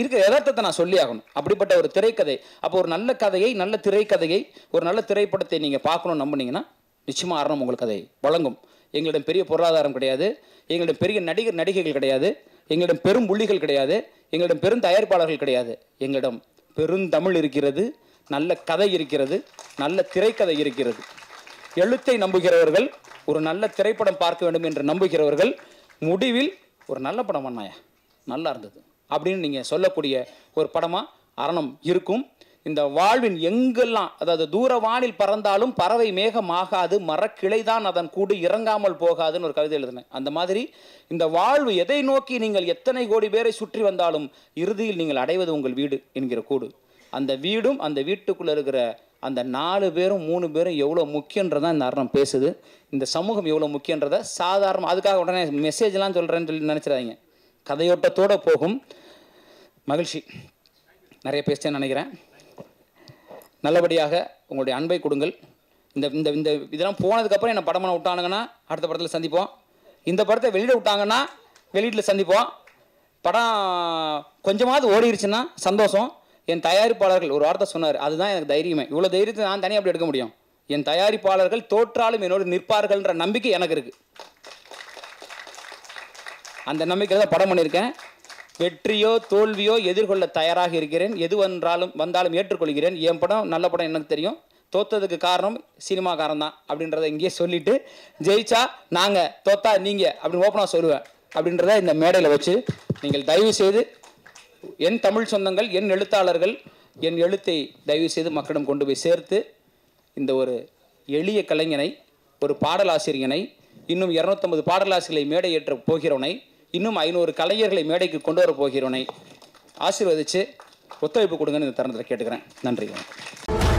இருக்கிற யதார்த்தத்தை நான் சொல்லி ஆகணும் அப்படிப்பட்ட ஒரு திரைக்கதை அப்போ ஒரு நல்ல கதையை நல்ல திரைக்கதையை ஒரு நல்ல திரைப்படத்தை நீங்கள் பார்க்கணும்னு நம்பினீங்கன்னா நிச்சயமாக ஆரணும் உங்கள் கதை வழங்கும் எங்களிடம் பெரிய பொருளாதாரம் கிடையாது எங்களிடம் பெரிய நடிகர் நடிகைகள் கிடையாது எங்களிடம் பெரும் புள்ளிகள் கிடையாது எங்களிடம் பெரும் தயாரிப்பாளர்கள் கிடையாது எங்களிடம் பெருந்தமிழ் இருக்கிறது நல்ல கதை இருக்கிறது நல்ல திரைக்கதை இருக்கிறது எழுத்தை நம்புகிறவர்கள் ஒரு நல்ல திரைப்படம் பார்க்க வேண்டும் என்று நம்புகிறவர்கள் முடிவில் ஒரு நல்ல படம் பண்ணாயா நல்லா இருந்தது அப்படின்னு நீங்கள் சொல்லக்கூடிய ஒரு படமாக அரணம் இருக்கும் இந்த வாழ்வின் எங்கெல்லாம் அதாவது தூர வானில் பறந்தாலும் பறவை மேகமாகாது மரக்கிளை தான் அதன் கூடு இறங்காமல் போகாதுன்னு ஒரு கவிதை எழுதுனேன் அந்த மாதிரி இந்த வாழ்வு எதை நோக்கி நீங்கள் எத்தனை கோடி பேரை சுற்றி வந்தாலும் இறுதியில் நீங்கள் அடைவது உங்கள் வீடு என்கிற கூடு அந்த வீடும் அந்த வீட்டுக்குள்ளே இருக்கிற அந்த நாலு பேரும் மூணு பேரும் எவ்வளோ முக்கியன்றதான் இந்த அரணம் பேசுது இந்த சமூகம் எவ்வளோ முக்கியன்றத சாதாரணம் அதுக்காக உடனே மெசேஜ்லாம் சொல்கிறேன்னு சொல்லி நினச்சிடாதீங்க கதையோட்டத்தோடு போகும் மகிழ்ச்சி நிறைய பேசுகிறேன்னு நினைக்கிறேன் நல்லபடியாக உங்களுடைய அன்பை கொடுங்கள் இந்த இந்த இந்த இதெல்லாம் போனதுக்கப்புறம் என்னை படம் விட்டானுங்கன்னா அடுத்த படத்தில் சந்திப்போம் இந்த படத்தை வெளியிட விட்டாங்கன்னா வெளியீட்டில் சந்திப்போம் படம் கொஞ்சமாவது ஓடிடுச்சுன்னா சந்தோஷம் என் தயாரிப்பாளர்கள் ஒரு வார்த்தை சொன்னார் அதுதான் எனக்கு தைரியமே இவ்வளோ தைரியத்தை நான் தனியாக அப்படி எடுக்க முடியும் என் தயாரிப்பாளர்கள் தோற்றாலும் என்னோடு நிற்பார்கள்ன்ற நம்பிக்கை எனக்கு இருக்குது அந்த நம்பிக்கையில் தான் படம் பண்ணியிருக்கேன் வெற்றியோ தோல்வியோ எதிர்கொள்ள தயாராக இருக்கிறேன் எது வந்தாலும் வந்தாலும் ஏற்றுக்கொள்கிறேன் என் படம் நல்ல படம் எனக்கு தெரியும் தோத்ததுக்கு காரணம் சினிமாக்காரன் தான் அப்படின்றத இங்கேயே சொல்லிட்டு ஜெயிச்சா நாங்கள் தோத்தா நீங்கள் அப்படின்னு ஓப்பனாக சொல்லுவேன் அப்படின்றத இந்த மேடையில் வச்சு நீங்கள் தயவு செய்து என் தமிழ் சொந்தங்கள் என் எழுத்தாளர்கள் என் எழுத்தை தயவு செய்து மக்களிடம் கொண்டு போய் சேர்த்து இந்த ஒரு எளிய கலைஞனை ஒரு பாடலாசிரியனை இன்னும் இரநூத்தம்பது பாடலாசிரியர்களை மேடையேற்ற போகிறவனை இன்னும் ஐநூறு கலைஞர்களை மேடைக்கு கொண்டு வர போகிறவனை ஆசீர்வதித்து ஒத்துழைப்பு கொடுங்கன்னு இந்த தருணத்தில் கேட்டுக்கிறேன் நன்றி